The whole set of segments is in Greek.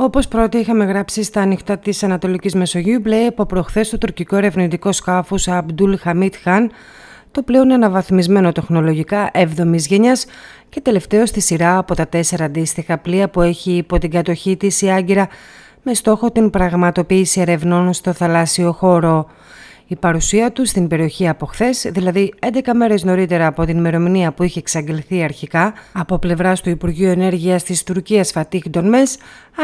Όπω πρώτα είχαμε γράψει στα ανοιχτά της Ανατολικής Μεσογείου, πλέει από προχθές το τουρκικό ερευνητικό σκάφος Αμπτούλ Χαμίτ Χαν, το πλέον αναβαθμισμένο τεχνολογικά 7η γενιάς και τελευταίο στη σειρά από τα τέσσερα αντίστοιχα πλοία που έχει υπό την κατοχή της η Άγκυρα με στόχο την πραγματοποίηση ερευνών στο θαλάσσιο χώρο. Η παρουσία του στην περιοχή από χθες, δηλαδή 11 μέρες νωρίτερα από την ημερομηνία που είχε εξαγγελθεί αρχικά από πλευράς του Υπουργείου Ενέργειας της Τουρκίας Φατίχ Ντονμές,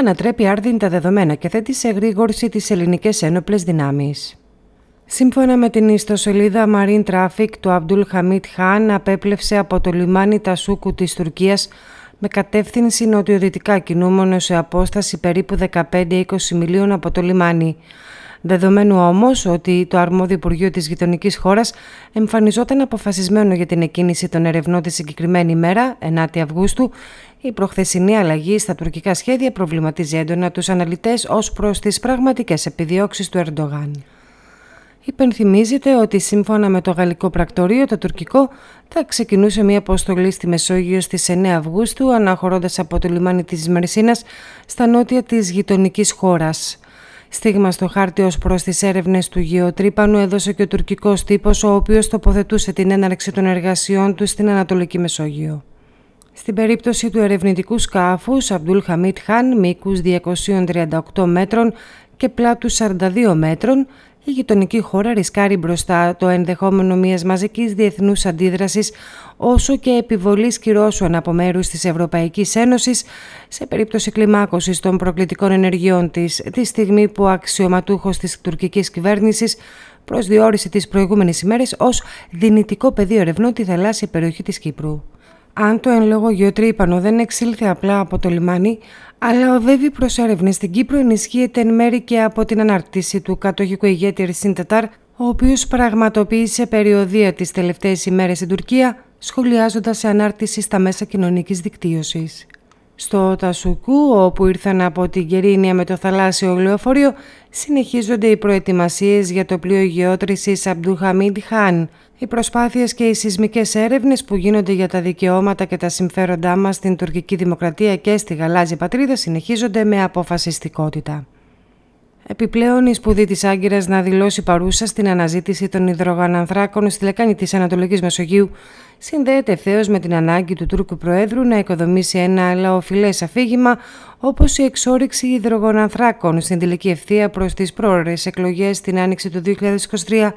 ανατρέπει άρδιν τα δεδομένα και θέτει σε γρήγορση τις ελληνικές ένοπλες δυνάμεις. Σύμφωνα με την ιστοσελίδα Marine Traffic, το Αμπτούλ Χαμίτ Χάν απέπλευσε από το λιμάνι Τασούκου της Τουρκίας με κατεύθυνση νοτιοδυτικά κινούμενο σε απόσταση περίπου 15-20 μιλίων από το λιμάνι. Δεδομένου όμως ότι το αρμόδιο Υπουργείο της γειτονικής χώρας εμφανιζόταν αποφασισμένο για την εκκίνηση των ερευνών τη συγκεκριμένη ημέρα, 9η Αυγούστου, η προχθεσινή αλλαγή στα τουρκικά σχέδια προβληματίζει έντονα τους αναλυτές ως προς τις πραγματικές επιδιώξεις του Ερντογάν. Υπενθυμίζεται ότι σύμφωνα με το γαλλικό πρακτορείο, το τουρκικό θα ξεκινούσε μια αποστολή στη Μεσόγειο στις 9 Αυγούστου, αναχωρώντας από το λιμάνι της Μερσίνας στα νότια της γειτονικής χώρας. Στίγμα στο χάρτη ως προς τις έρευνες του γεωτρύπανου έδωσε και ο τουρκικός τύπος, ο οποίος τοποθετούσε την έναρξη των εργασιών του στην Ανατολική Μεσόγειο. Στην περίπτωση του ερευνητικού σκάφους Αμπτούλ Χαμίτ Χάν, μήκους 238 μέτρων και πλάτους 42 μέτρων, η γειτονική χώρα ρισκάρει μπροστά το ενδεχόμενο μιας μαζικής διεθνούς αντίδρασης όσο και επιβολής κυρώσεων από μέρους της Ευρωπαϊκής Ένωσης σε περίπτωση κλιμάκωσης των προκλητικών ενεργειών της, τη στιγμή που ο αξιωματούχος της τουρκικής κυβέρνησης προσδιορίσε τις προηγούμενες ημέρες ως δυνητικό πεδίο ερευνών τη θαλάσσια περιοχή της Κύπρου αν το εν λόγω γεωτρύπανο δεν εξήλθε απλά από το λιμάνι, αλλά οδεύει προς έρευνες στην Κύπρο, ενισχύεται εν μέρη και από την αναρτήση του κατοχικού ηγέτη Ερσίν Τατάρ, ο οποίος πραγματοποίησε περιοδία τις τελευταίες ημέρες στην Τουρκία, σχολιάζοντας σε ανάρτηση στα μέσα κοινωνικής δικτύωσης. Στο Τασουκού, όπου ήρθαν από την Κερίνια με το θαλάσσιο λεωφορείο, συνεχίζονται οι προετοιμασίες για το πλοίο γεώτρησης Αμπτουχαμίντ Χάν. Οι προσπάθειες και οι σεισμικές έρευνες που γίνονται για τα δικαιώματα και τα συμφέροντά μας στην τουρκική δημοκρατία και στη γαλάζια πατρίδα συνεχίζονται με αποφασιστικότητα. Επιπλέον, η σπουδή της Άγκυρας να δηλώσει παρούσα στην αναζήτηση των υδρογονανθράκων στη λεκάνη της Ανατολικής Μεσογείου συνδέεται ευθέως με την ανάγκη του Τούρκου Προέδρου να οικοδομήσει ένα λαοφιλές αφήγημα, όπως η εξόριξη υδρογονανθράκων στην τελική ευθεία προς τις πρόορες εκλογές στην άνοιξη του 2023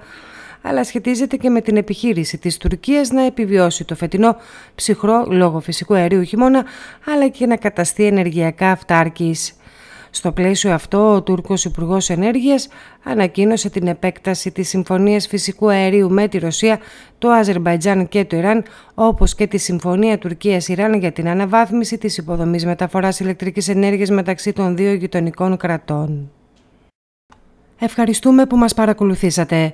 αλλά σχετίζεται και με την επιχείρηση της Τουρκίας να επιβιώσει το φετινό ψυχρό λόγω φυσικού αερίου χειμώνα, αλλά και να καταστεί ενεργειακά αυτάρκης. Στο πλαίσιο αυτό, ο Τούρκος Υπουργός Ενέργειας ανακοίνωσε την επέκταση της Συμφωνίας Φυσικού Αερίου με τη Ρωσία, το Αζερμπαϊτζάν και το Ιράν, όπως και τη Συμφωνία Τουρκίας-Ιράν για την αναβάθμιση της υποδομής μεταφοράς ηλεκτρικής ενέργειας μεταξύ των δύο γειτονικών κρατών. Ευχαριστούμε που μας παρακολουθήσατε.